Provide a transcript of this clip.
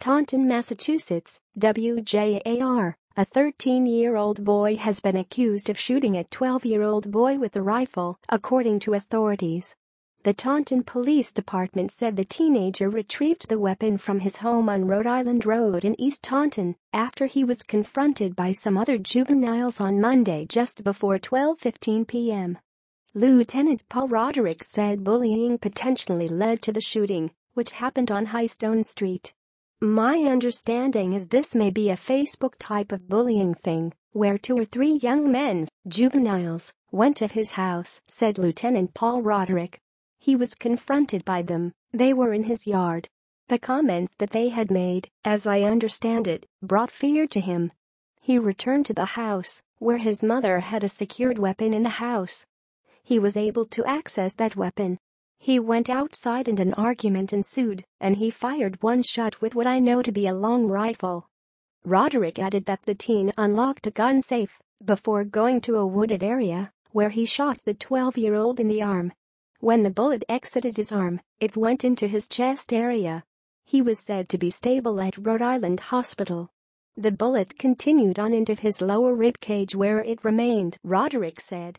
Taunton, Massachusetts, WJAR, a 13-year-old boy has been accused of shooting a 12-year-old boy with a rifle, according to authorities. The Taunton Police Department said the teenager retrieved the weapon from his home on Rhode Island Road in East Taunton after he was confronted by some other juveniles on Monday just before 12.15 p.m. Lieutenant Paul Roderick said bullying potentially led to the shooting, which happened on Highstone Street. My understanding is this may be a Facebook type of bullying thing, where two or three young men, juveniles, went to his house, said Lieutenant Paul Roderick. He was confronted by them, they were in his yard. The comments that they had made, as I understand it, brought fear to him. He returned to the house, where his mother had a secured weapon in the house. He was able to access that weapon he went outside and an argument ensued, and he fired one shot with what I know to be a long rifle. Roderick added that the teen unlocked a gun safe before going to a wooded area where he shot the 12-year-old in the arm. When the bullet exited his arm, it went into his chest area. He was said to be stable at Rhode Island Hospital. The bullet continued on into his lower rib cage where it remained, Roderick said.